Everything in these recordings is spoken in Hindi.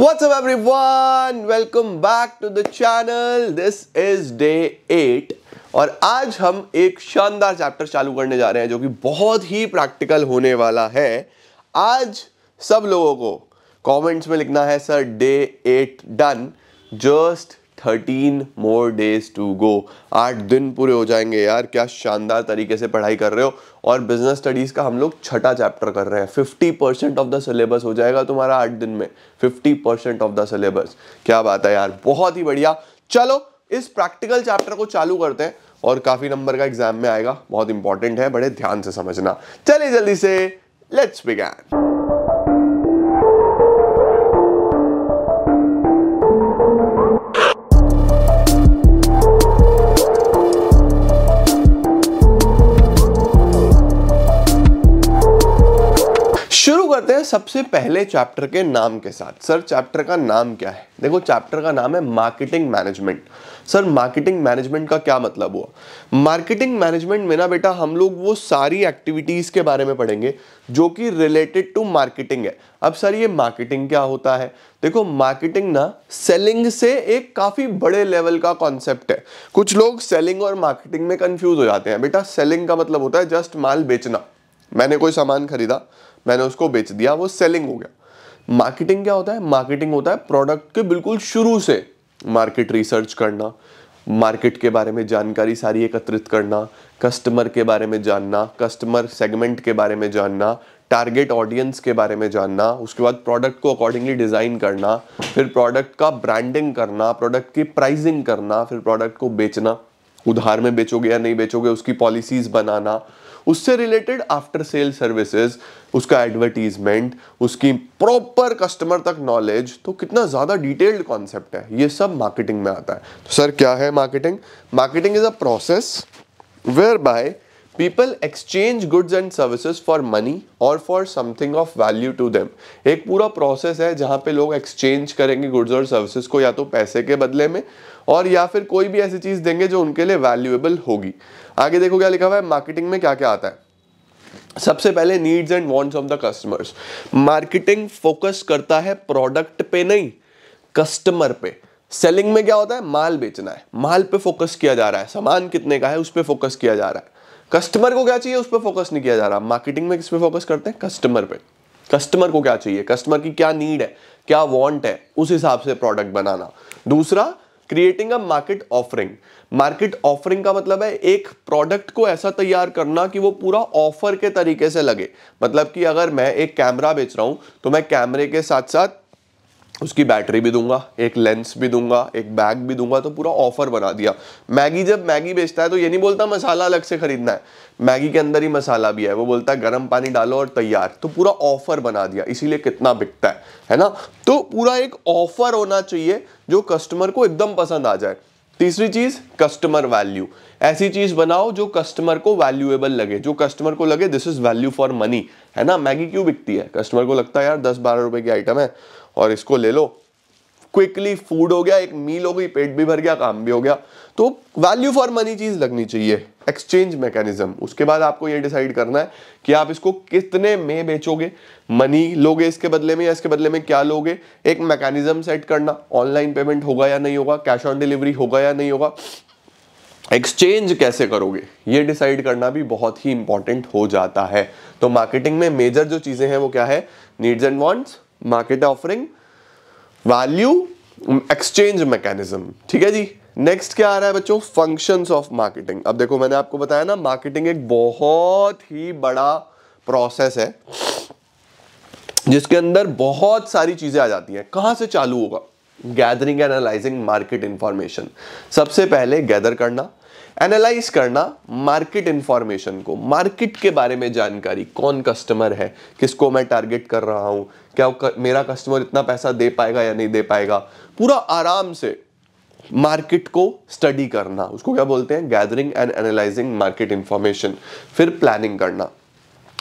What's up everyone? Welcome back to the channel. This is day 8 और आज हम एक शानदार चैप्टर चालू करने जा रहे हैं जो कि बहुत ही प्रैक्टिकल होने वाला है आज सब लोगों को कमेंट्स में लिखना है sir day eight done just thirteen more days to go आठ दिन पूरे हो जाएंगे यार क्या शानदार तरीके से पढ़ाई कर रहे हो और बिजनेस स्टडीज़ का हम लोग छठा चैप्टर कर रहे हैं fifty percent of the syllabus हो जाएगा तुम्हारा आठ दिन में fifty percent of the syllabus क्या बात है यार बहुत ही बढ़िया चलो इस प्रैक्टिकल चैप्टर को चालू करते हैं और काफ़ी नंबर का एग्जाम में आएगा बहुत इंपॉर्टेंट है बड़े ध्यान से समझना चलिए जल्दी से लेट्स बिगैन करते हैं सबसे पहले चैप्टर के नाम के साथ सर चैप्टर का नाम क्या है देखो चैप्टर का नाम है marketing management sir marketing management का क्या मतलब हुआ मार्केटिंग मैनेजमेंट में ना बेटा हम लोग वो सारी एक्टिविटीज़ के बारे में पढ़ेंगे जो कि रिलेटेड टू मार्केटिंग है अब सर ये मार्केटिंग क्या होता है देखो मार्केटिंग ना सेलिंग से एक काफ़ी बड़े लेवल का कॉन्सेप्ट है कुछ लोग सेलिंग और मार्केटिंग में कन्फ्यूज़ हो जाते हैं बेटा सेलिंग का मतलब होता है जस्ट माल बेचना मैंने कोई सामान खरीदा मैंने उसको बेच दिया वो सेलिंग हो गया मार्केटिंग क्या होता है मार्केटिंग होता है प्रोडक्ट के बिल्कुल शुरू से मार्केट रिसर्च करना मार्केट के बारे में जानकारी सारी एकत्रित करना कस्टमर के बारे में जानना कस्टमर सेगमेंट के बारे में जानना टारगेट ऑडियंस के बारे में जानना उसके बाद प्रोडक्ट को अकॉर्डिंगली डिज़ाइन करना फिर प्रोडक्ट का ब्रांडिंग करना प्रोडक्ट की प्राइजिंग करना फिर प्रोडक्ट को बेचना उधार में बेचोगे या नहीं बेचोगे उसकी पॉलिसीज़ बनाना उससे रिलेटेड आफ्टर सेल सर्विसेज उसका एडवर्टीजमेंट उसकी प्रॉपर कस्टमर तक नॉलेज तो कितना ज़्यादा डिटेल्ड कॉन्सेप्ट है ये सब मार्केटिंग में आता है तो सर क्या है marketing marketing is a process whereby people exchange goods and services for money और for something of value to them एक पूरा प्रोसेस है जहाँ पे लोग एक्सचेंज करेंगे गुड्स और सर्विसेज को या तो पैसे के बदले में और या फिर कोई भी ऐसी चीज़ देंगे जो उनके लिए वैल्यूएबल होगी आगे देखो क्या लिखा हुआ है मार्केटिंग में क्या क्या आता है सबसे पहले needs and wants of the customers marketing focus करता है प्रोडक्ट पे नहीं कस्टमर पे सेलिंग में क्या होता है माल बेचना है माल पे फोकस किया जा रहा है सामान कितने का है उस पर फोकस किया जा रहा है कस्टमर को क्या चाहिए उस पर फोकस नहीं किया जा रहा मार्केटिंग में किस पे फोकस करते हैं कस्टमर पे कस्टमर को क्या चाहिए कस्टमर की क्या नीड है क्या वांट है उस हिसाब से प्रोडक्ट बनाना दूसरा creating a market offering market offering का मतलब है एक प्रोडक्ट को ऐसा तैयार करना कि वो पूरा ऑफर के तरीके से लगे मतलब कि अगर मैं एक कैमरा बेच रहा हूँ तो मैं कैमरे के साथ साथ उसकी बैटरी भी दूंगा एक लेंस भी दूंगा एक बैग भी दूंगा तो पूरा ऑफर बना दिया मैगी जब मैगी बेचता है तो ये नहीं बोलता मसाला अलग से खरीदना है मैगी के अंदर ही मसाला भी है वो बोलता है गर्म पानी डालो और तैयार तो पूरा ऑफर बना दिया इसीलिए कितना बिकता है है ना तो पूरा एक ऑफर होना चाहिए जो कस्टमर को एकदम पसंद आ जाए तीसरी चीज कस्टमर वैल्यू ऐसी चीज बनाओ जो कस्टमर को वैल्यूएबल लगे जो कस्टमर को लगे this is value for money है ना मैगी क्यों बिकती है कस्टमर को लगता है यार दस बारह रुपए की आइटम है और इसको ले लो क्विकली फूड हो गया एक मील हो गई पेट भी भर गया काम भी हो गया तो वैल्यू फॉर मनी चीज़ लगनी चाहिए एक्सचेंज मैकेनिज्म उसके बाद आपको ये डिसाइड करना है कि आप इसको कितने में बेचोगे मनी लोगे इसके बदले में या इसके बदले में क्या लोगे एक मैकेनिज्म सेट करना ऑनलाइन पेमेंट होगा या नहीं होगा कैश ऑन डिलीवरी होगा या नहीं होगा एक्सचेंज कैसे करोगे ये डिसाइड करना भी बहुत ही इंपॉर्टेंट हो जाता है तो मार्केटिंग में मेजर जो चीज़ें हैं वो क्या है needs and wants market offering value exchange mechanism ठीक है जी नेक्स्ट क्या आ रहा है बच्चों फंक्शंस ऑफ मार्केटिंग अब देखो मैंने आपको बताया ना मार्केटिंग एक बहुत ही बड़ा प्रोसेस है जिसके अंदर बहुत सारी चीज़ें आ जाती हैं कहां से चालू होगा गैदरिंग एनालाइजिंग मार्केट इंफॉर्मेशन सबसे पहले गैदर करना एनालाइज करना मार्केट इंफॉर्मेशन को मार्केट के बारे में जानकारी कौन कस्टमर है किसको मैं टारगेट कर रहा हूँ क्या कर, मेरा कस्टमर इतना पैसा दे पाएगा या नहीं दे पाएगा पूरा आराम से मार्केट को स्टडी करना उसको क्या बोलते हैं gathering and analysing market information फिर प्लानिंग करना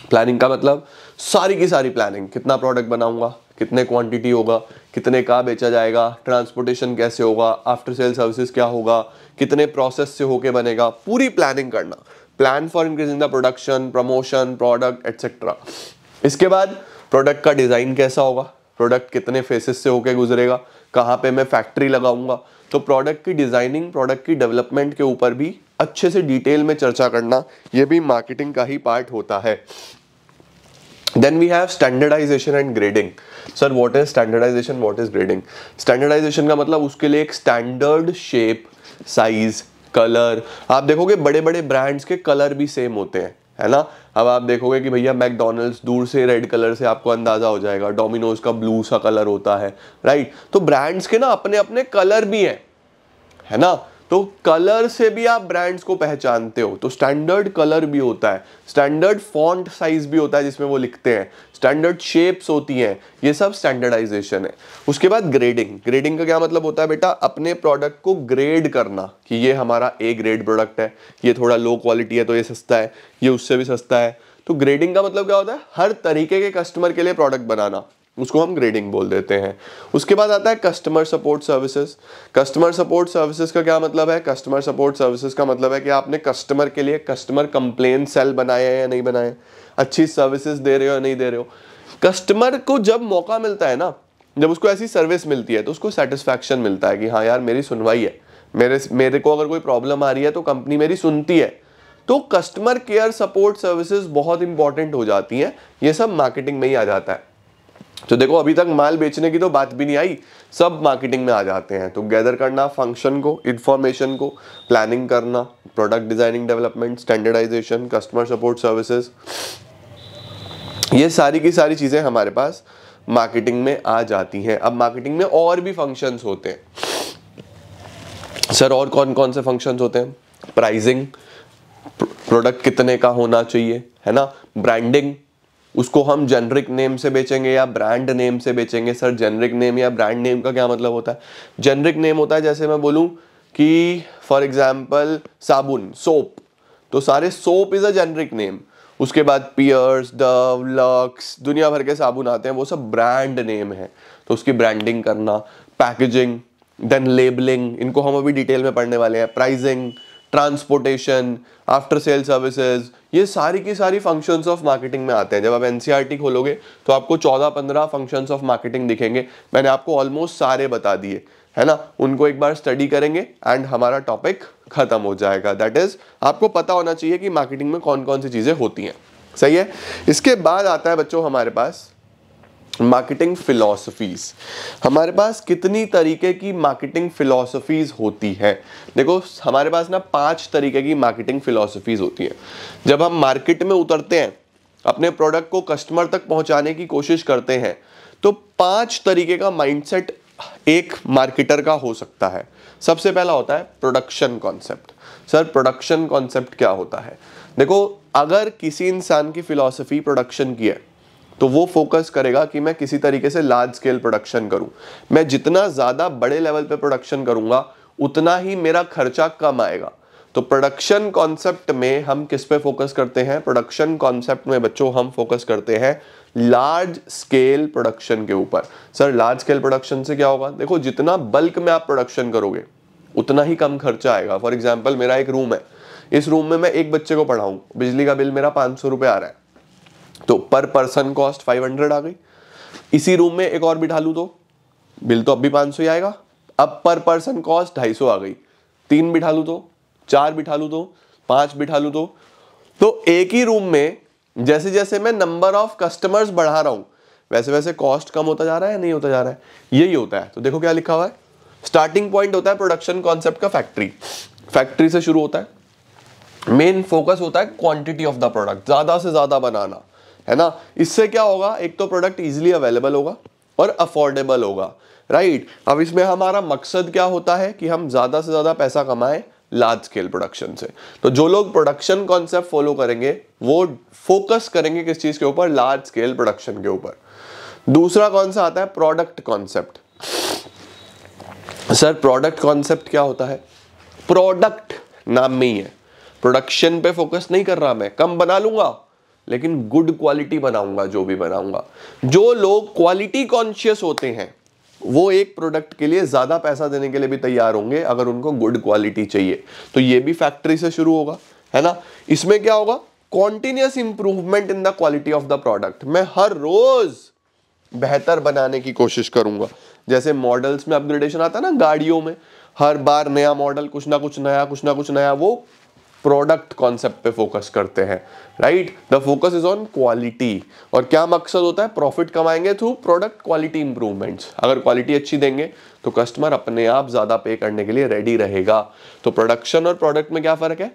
प्लानिंग का मतलब सारी की सारी प्लानिंग कितना प्रोडक्ट बनाऊंगा कितने क्वांटिटी होगा कितने का बेचा जाएगा ट्रांसपोर्टेशन कैसे होगा आफ्टर सेल सर्विसेज क्या होगा कितने प्रोसेस से होके बनेगा पूरी प्लानिंग करना plan for increasing the production promotion product etcetera इसके बाद प्रोडक्ट का डिज़ाइन कैसा होगा प्रोडक्ट कितने फेसेस से होके गुजरेगा कहाँ पे मैं फैक्ट्री लगाऊंगा तो प्रोडक्ट की डिज़ाइनिंग प्रोडक्ट की डेवलपमेंट के ऊपर भी अच्छे से डिटेल में चर्चा करना ये भी मार्केटिंग का ही पार्ट होता है then we have standardisation and grading sir what is standardisation what is grading standardisation का मतलब उसके लिए एक स्टैंडर्ड शेप साइज कलर आप देखोगे बड़े बड़े ब्रांड्स के कलर भी सेम होते हैं है ना अब आप देखोगे कि भैया मैकडोनल्ड्स दूर से रेड कलर से आपको अंदाज़ा हो जाएगा डोमिनोज का ब्लू सा कलर होता है राइट तो ब्रांड्स के ना अपने अपने कलर भी हैं है ना तो कलर से भी आप ब्रांड्स को पहचानते हो तो स्टैंडर्ड कलर भी होता है स्टैंडर्ड फॉन्ट साइज भी होता है जिसमें वो लिखते हैं स्टैंडर्ड शेप्स होती हैं ये सब स्टैंडर्डाइजेशन है उसके बाद ग्रेडिंग ग्रेडिंग का क्या मतलब होता है बेटा अपने प्रोडक्ट को ग्रेड करना कि ये हमारा ए ग्रेड प्रोडक्ट है ये थोड़ा लो क्वालिटी है तो ये सस्ता है ये उससे भी सस्ता है तो ग्रेडिंग का मतलब क्या होता है हर तरीके के कस्टमर के लिए प्रोडक्ट बनाना उसको हम ग्रेडिंग बोल देते हैं उसके बाद आता है customer support services customer support services का क्या मतलब है कस्टमर सपोर्ट सर्विसेज का मतलब है कि आपने कस्टमर के लिए कस्टमर कंप्लेन सेल बनाए हैं या नहीं बनाए अच्छी सर्विसेज दे रहे हो या नहीं दे रहे हो कस्टमर को जब मौका मिलता है ना जब उसको ऐसी सर्विस मिलती है तो उसको सेटिस्फैक्शन मिलता है कि हाँ यार मेरी सुनवाई है मेरे मेरे को अगर कोई प्रॉब्लम आ रही है तो कंपनी मेरी सुनती है तो कस्टमर केयर सपोर्ट सर्विसेज बहुत इंपॉर्टेंट हो जाती हैं ये सब मार्केटिंग में ही आ जाता है तो देखो अभी तक माल बेचने की तो बात भी नहीं आई सब मार्केटिंग में आ जाते हैं तो गैदर करना फंक्शन को इन्फॉर्मेशन को प्लानिंग करना product designing development standardisation customer support services ये सारी की सारी चीज़ें हमारे पास मार्केटिंग में आ जाती हैं अब मार्केटिंग में और भी फंक्शंस होते हैं सर और कौन कौन से फंक्शंस होते हैं प्राइजिंग प्रोडक्ट कितने का होना चाहिए है ना ब्रांडिंग उसको हम जेनरिक नेम से बेचेंगे या ब्रांड नेम से बेचेंगे सर जेनरिक नेम या ब्रांड नेम का क्या मतलब होता है जेनरिक नेम होता है जैसे मैं बोलूँ कि फॉर एग्जाम्पल साबुन सोप तो सारे soap is a generic name उसके बाद पियर्स डव लक्स दुनिया भर के साबुन आते हैं वो सब ब्रांड नेम है तो उसकी ब्रांडिंग करना पैकेजिंग देन लेबलिंग इनको हम अभी डिटेल में पढ़ने वाले हैं pricing transportation after sale services ये सारी की सारी फंक्शंस ऑफ मार्केटिंग में आते हैं जब आप एनसीईआरटी e खोलोगे तो आपको चौदह पंद्रह फंक्शंस ऑफ मार्केटिंग दिखेंगे मैंने आपको ऑलमोस्ट सारे बता दिए है ना उनको एक बार स्टडी करेंगे एंड हमारा टॉपिक खत्म हो जाएगा दैट इज आपको पता होना चाहिए कि मार्केटिंग में कौन कौन सी चीज़ें होती हैं सही है इसके बाद आता है बच्चों हमारे पास मार्केटिंग फिलोसफीज हमारे पास कितनी तरीके की मार्केटिंग फिलोसफीज होती है देखो हमारे पास ना पांच तरीके की मार्केटिंग फिलोसफीज होती है जब हम मार्केट में उतरते हैं अपने प्रोडक्ट को कस्टमर तक पहुंचाने की कोशिश करते हैं तो पांच तरीके का माइंडसेट एक मार्केटर का हो सकता है सबसे पहला होता है production concept sir production concept क्या होता है देखो अगर किसी इंसान की फिलोसफी प्रोडक्शन की है तो वो फोकस करेगा कि मैं किसी तरीके से लार्ज स्केल प्रोडक्शन करूं मैं जितना ज़्यादा बड़े लेवल पे प्रोडक्शन करूंगा उतना ही मेरा खर्चा कम आएगा तो प्रोडक्शन कॉन्सेप्ट में हम किस पे फोकस करते हैं प्रोडक्शन कॉन्सेप्ट में बच्चों हम फोकस करते हैं लार्ज स्केल प्रोडक्शन के ऊपर सर लार्ज स्केल प्रोडक्शन से क्या होगा देखो जितना बल्क में आप प्रोडक्शन करोगे उतना ही कम खर्चा आएगा फॉर एग्जाम्पल मेरा एक रूम है इस रूम में मैं एक बच्चे को पढ़ाऊं बिजली का बिल मेरा पांच सौ रुपये आ रहा है तो पर पर्सन कॉस्ट 500 आ गई इसी रूम में एक और बिठा लू तो बिल तो अब भी 500 ही आएगा अब पर पर्सन कॉस्ट 250 आ गई तीन बिठा लू तो चार बिठा लू तो पांच बिठा लू तो तो एक ही रूम में जैसे जैसे मैं नंबर ऑफ कस्टमर्स बढ़ा रहा हूं वैसे वैसे कॉस्ट कम होता जा रहा है या नहीं होता जा रहा है यही होता है तो देखो क्या लिखा हुआ है स्टार्टिंग पॉइंट होता है प्रोडक्शन कॉन्सेप्ट का फैक्ट्री फैक्ट्री से शुरू होता है मेन फोकस होता है क्वांटिटी ऑफ द प्रोडक्ट ज़्यादा से ज़्यादा बनाना है ना इससे क्या होगा एक तो प्रोडक्ट इजिली अवेलेबल होगा और अफोर्डेबल होगा राइट right? अब इसमें हमारा मकसद क्या होता है कि हम ज़्यादा से ज़्यादा पैसा कमाएं लार्ज स्केल प्रोडक्शन से तो जो लोग प्रोडक्शन कॉन्सेप्ट फॉलो करेंगे वो फोकस करेंगे किस चीज़ के ऊपर लार्ज स्केल प्रोडक्शन के ऊपर दूसरा कौन सा आता है product concept sir product concept क्या होता है प्रोडक्ट नाम में ही है प्रोडक्शन पे फोकस नहीं कर रहा मैं कम बना लूंगा लेकिन गुड क्वालिटी बनाऊंगा जो भी बनाऊंगा जो लोग क्वालिटी कॉन्शियस होते हैं वो एक प्रोडक्ट के लिए ज़्यादा पैसा देने के लिए भी तैयार होंगे अगर उनको गुड क्वालिटी चाहिए तो ये भी फैक्ट्री से शुरू होगा है ना इसमें क्या होगा continuous improvement in the quality of the product मैं हर रोज बेहतर बनाने की कोशिश करूंगा जैसे मॉडल्स में अपग्रेडेशन आता है ना गाड़ियों में हर बार नया मॉडल कुछ ना कुछ नया कुछ ना कुछ नया वो प्रोडक्ट कॉन्सेप्ट पे फोकस करते हैं right the focus is on quality और क्या मकसद होता है प्रॉफिट कमाएंगे थ्रू प्रोडक्ट क्वालिटी इंप्रूवमेंट्स अगर क्वालिटी अच्छी देंगे तो कस्टमर अपने आप ज़्यादा पे करने के लिए रेडी रहेगा तो प्रोडक्शन और प्रोडक्ट में क्या फ़र्क है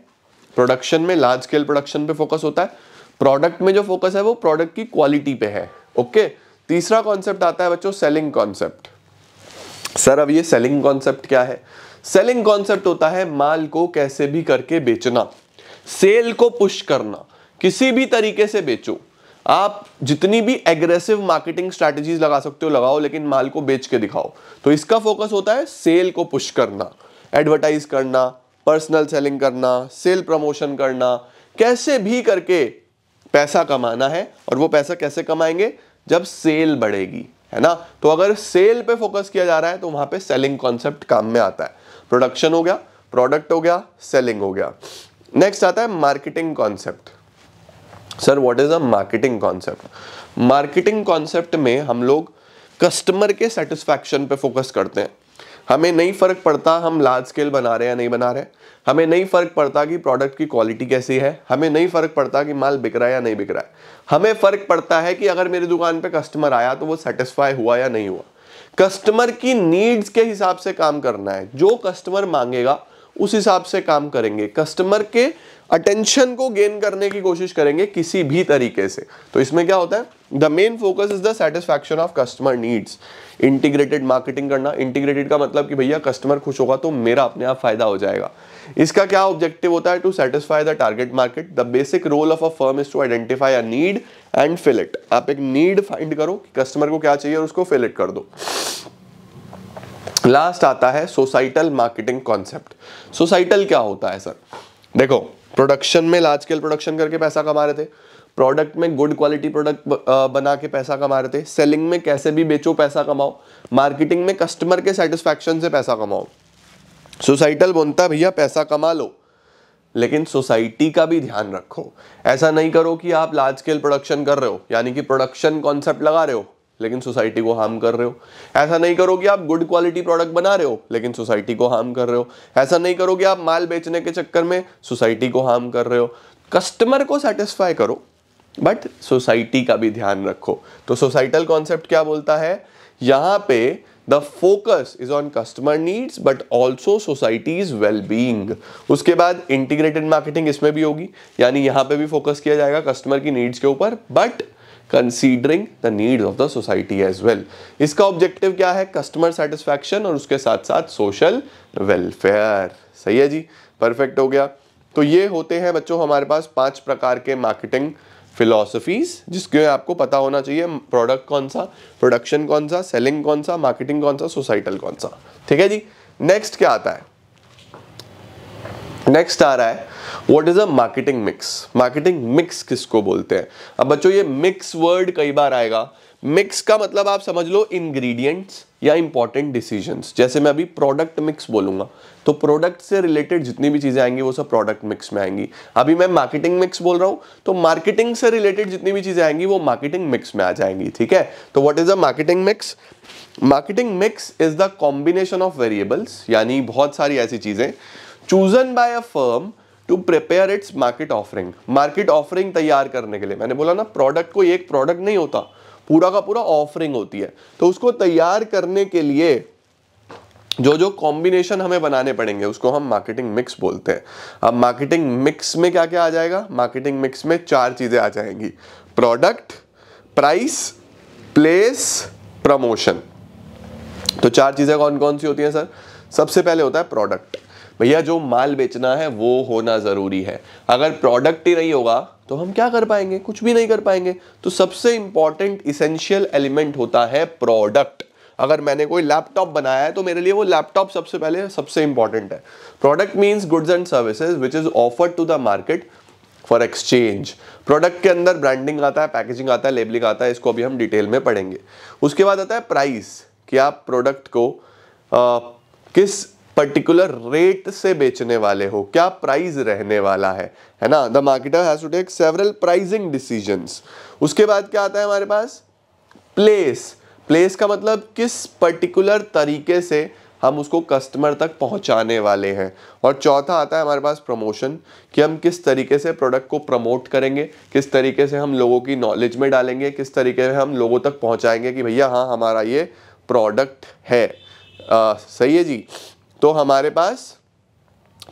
प्रोडक्शन में लार्ज स्केल प्रोडक्शन पे फोकस होता है प्रोडक्ट में जो फोकस है वो प्रोडक्ट की क्वालिटी पे है ओके okay? तीसरा कॉन्सेप्ट आता है बच्चों सेलिंग कॉन्सेप्ट सर अब ये सेलिंग कॉन्सेप्ट क्या है सेलिंग कॉन्सेप्ट होता है माल को कैसे भी करके बेचना सेल को पुश करना किसी भी तरीके से बेचो आप जितनी भी एग्रेसिव मार्केटिंग स्ट्रेटजीज लगा सकते हो लगाओ लेकिन माल को बेच के दिखाओ तो इसका फोकस होता है सेल को पुश करना एडवर्टाइज करना पर्सनल सेलिंग करना सेल प्रमोशन करना कैसे भी करके पैसा कमाना है और वो पैसा कैसे कमाएंगे जब सेल बढ़ेगी है ना तो अगर सेल पे फोकस किया जा रहा है तो वहां पे सेलिंग कॉन्सेप्ट काम में आता है प्रोडक्शन हो गया प्रोडक्ट हो गया सेलिंग हो गया नेक्स्ट आता है marketing concept sir what is a marketing concept marketing concept में हम लोग कस्टमर के सेटिस्फैक्शन पे फोकस करते हैं हमें नहीं फ़र्क पड़ता हम लार्ज स्केल बना रहे हैं या नहीं बना रहे हमें नहीं फ़र्क पड़ता कि प्रोडक्ट की क्वालिटी कैसी है हमें नहीं फ़र्क पड़ता कि माल बिक रहा है या नहीं बिक रहा है हमें फ़र्क पड़ता है कि अगर मेरी दुकान पे कस्टमर आया तो वो सेटिस्फाई हुआ या नहीं हुआ कस्टमर की नीड्स के हिसाब से काम करना है जो कस्टमर मांगेगा उस हिसाब से काम करेंगे कस्टमर के अटेंशन को गेन करने की कोशिश करेंगे किसी भी तरीके से तो इसमें क्या होता है the main focus is the satisfaction of customer needs integrated marketing करना इंटीग्रेटेड का मतलब कि भैया कस्टमर खुश होगा तो मेरा अपने आप फायदा हो जाएगा इसका क्या ऑब्जेक्टिव होता है to satisfy the target market the basic role of a firm is to identify a need and fill it आप एक नीड फाइंड करो कि कस्टमर को क्या चाहिए और उसको फिल इट कर दो लास्ट आता है सोसाइटल मार्केटिंग कॉन्सेप्ट सोसाइटल क्या होता है सर देखो प्रोडक्शन में लार्ज स्केल प्रोडक्शन करके पैसा कमा रहे थे प्रोडक्ट में गुड क्वालिटी प्रोडक्ट बना के पैसा कमा रहे थे सेलिंग में कैसे भी बेचो पैसा कमाओ मार्केटिंग में कस्टमर के सेटिस्फैक्शन से पैसा कमाओ सोसाइटल बोलता भैया पैसा कमा लो लेकिन सोसाइटी का भी ध्यान रखो ऐसा नहीं करो कि आप लार्ज स्केल प्रोडक्शन कर रहे हो यानी कि प्रोडक्शन कॉन्सेप्ट लगा रहे हो लेकिन सोसाइटी को हार्म कर रहे हो ऐसा नहीं करो कि आप गुड क्वालिटी प्रोडक्ट बना रहे हो लेकिन सोसाइटी को हार्म कर रहे हो ऐसा नहीं करो कि आप माल बेचने के चक्कर में सोसाइटी को हार्म कर रहे हो कस्टमर को सेटिस्फाई करो बट सोसाइटी का भी ध्यान रखो तो सोसाइटल कॉन्सेप्ट क्या बोलता है यहां पे the focus is on customer needs but also society is well being उसके बाद इंटीग्रेटेड मार्केटिंग इसमें भी होगी यानी यहां पे भी फोकस किया जाएगा कस्टमर की नीड्स के ऊपर but considering the need of the society as well इसका ऑब्जेक्टिव क्या है कस्टमर सेटिस्फैक्शन और उसके साथ साथ सोशल वेलफेयर सही है जी परफेक्ट हो गया तो ये होते हैं बच्चों हमारे पास पांच प्रकार के मार्केटिंग फिलोसफीज जिसके आपको पता होना चाहिए प्रोडक्ट कौन सा प्रोडक्शन कौन सा सेलिंग कौन सा मार्केटिंग कौन सा सोसाइटल कौन सा ठीक है जी नेक्स्ट क्या आता है नेक्स्ट आ रहा है what is a marketing mix marketing mix किसको बोलते हैं अब बच्चों ये मिक्स वर्ड कई बार आएगा मिक्स का मतलब आप समझ लो इंग्रेडिएंट्स या इंपॉर्टेंट डिसीजंस जैसे मैं अभी प्रोडक्ट मिक्स बोलूंगा तो प्रोडक्ट से रिलेटेड जितनी भी चीज़ें आएंगी वो सब प्रोडक्ट मिक्स में आएंगी अभी मैं मार्केटिंग मिक्स बोल रहा हूँ तो मार्केटिंग से रिलेटेड जितनी भी चीज़ें आएंगी वो मार्केटिंग मिक्स में आ जाएंगी ठीक है तो what is a marketing mix marketing mix is the combination of variables यानी बहुत सारी ऐसी चीज़ें chosen by a firm to prepare its market offering market offering तैयार करने के लिए मैंने बोला ना प्रोडक्ट कोई एक प्रोडक्ट नहीं होता पूरा का पूरा ऑफरिंग होती है तो उसको तैयार करने के लिए जो जो कॉम्बिनेशन हमें बनाने पड़ेंगे उसको हम मार्केटिंग मिक्स बोलते हैं अब मार्केटिंग मिक्स में क्या क्या आ जाएगा मार्केटिंग मिक्स में चार चीज़ें आ जाएंगी प्रोडक्ट प्राइस प्लेस प्रमोशन तो चार चीज़ें कौन कौन सी होती हैं सर सबसे पहले होता है प्रोडक्ट भैया जो माल बेचना है वो होना ज़रूरी है अगर प्रोडक्ट ही नहीं होगा तो हम क्या कर पाएंगे कुछ भी नहीं कर पाएंगे तो सबसे इंपॉर्टेंट इसेंशियल एलिमेंट होता है प्रोडक्ट अगर मैंने कोई लैपटॉप बनाया है तो मेरे लिए वो लैपटॉप सबसे पहले सबसे इंपॉर्टेंट है product means goods and services which is offered to the market for exchange product के अंदर ब्रांडिंग आता है पैकेजिंग आता है लेबलिंग आता है इसको अभी हम डिटेल में पढ़ेंगे उसके बाद आता है प्राइस कि आप प्रोडक्ट को आ, किस पर्टिकुलर रेट से बेचने वाले हो क्या प्राइस रहने वाला है है ना the marketer has to take several pricing decisions उसके बाद क्या आता है हमारे पास प्लेस प्लेस का मतलब किस पर्टिकुलर तरीके से हम उसको कस्टमर तक पहुंचाने वाले हैं और चौथा आता है हमारे पास प्रमोशन कि हम किस तरीके से प्रोडक्ट को प्रमोट करेंगे किस तरीके से हम लोगों की नॉलेज में डालेंगे किस तरीके से हम लोगों तक पहुंचाएंगे कि भैया हाँ हमारा ये प्रोडक्ट है आ, सही है जी तो हमारे पास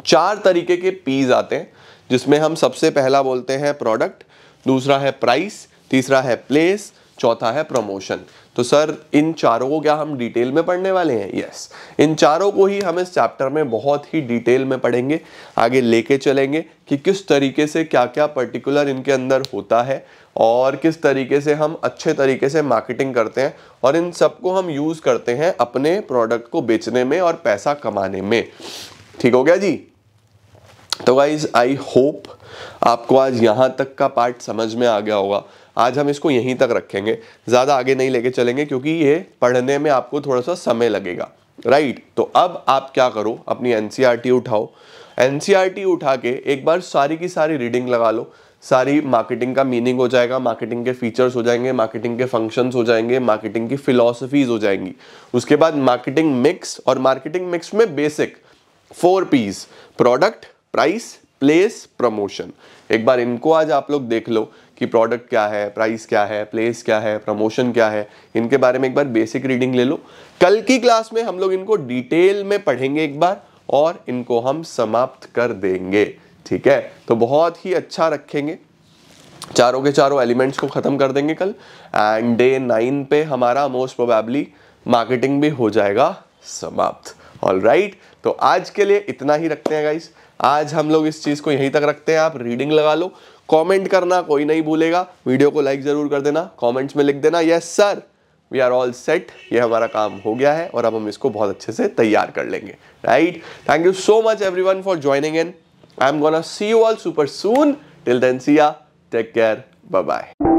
चार तरीके के पीज आते हैं जिसमें हम सबसे पहला बोलते हैं प्रोडक्ट दूसरा है प्राइस तीसरा है प्लेस चौथा है प्रमोशन तो सर इन चारों को क्या हम डिटेल में पढ़ने वाले हैं यस yes. इन चारों को ही हम इस चैप्टर में बहुत ही डिटेल में पढ़ेंगे आगे लेके चलेंगे कि किस तरीके से क्या क्या पर्टिकुलर इनके अंदर होता है और किस तरीके से हम अच्छे तरीके से मार्केटिंग करते हैं और इन सबको हम यूज़ करते हैं अपने प्रोडक्ट को बेचने में और पैसा कमाने में ठीक हो गया जी तो गाइज आई होप आपको आज यहाँ तक का पार्ट समझ में आ गया होगा आज हम इसको यहीं तक रखेंगे ज़्यादा आगे नहीं लेके चलेंगे क्योंकि ये पढ़ने में आपको थोड़ा सा समय लगेगा राइट right, तो अब आप क्या करो अपनी एन e उठाओ एन e उठा के एक बार सारी की सारी रीडिंग लगा लो सारी मार्केटिंग का मीनिंग हो जाएगा मार्केटिंग के फीचर्स हो जाएंगे मार्केटिंग के फंक्शंस हो जाएंगे मार्केटिंग की फिलोसफीज हो जाएंगी उसके बाद मार्केटिंग मिक्स और मार्केटिंग मिक्स में basic four Ps product price place promotion एक बार इनको आज आप लोग देख लो कि प्रोडक्ट क्या है प्राइस क्या है प्लेस क्या है प्रमोशन क्या है इनके बारे में एक बार बेसिक रीडिंग ले लो कल की क्लास में हम लोग इनको डिटेल में पढ़ेंगे एक बार और इनको हम समाप्त कर देंगे ठीक है तो बहुत ही अच्छा रखेंगे चारों के चारों एलिमेंट्स को ख़त्म कर देंगे कल एंड डे नाइन पे हमारा मोस्ट प्रोबेबली मार्केटिंग भी हो जाएगा समाप्त ऑल राइट right? तो आज के लिए इतना ही रखते हैं गाइस आज हम लोग इस चीज़ को यहीं तक रखते हैं आप रीडिंग लगा लो कमेंट करना कोई नहीं भूलेगा वीडियो को लाइक ज़रूर कर देना कमेंट्स में लिख देना yes sir we are all set ये हमारा काम हो गया है और अब हम इसको बहुत अच्छे से तैयार कर लेंगे right thank you so much everyone for joining and I am gonna see you all super soon till then see ya take care bye bye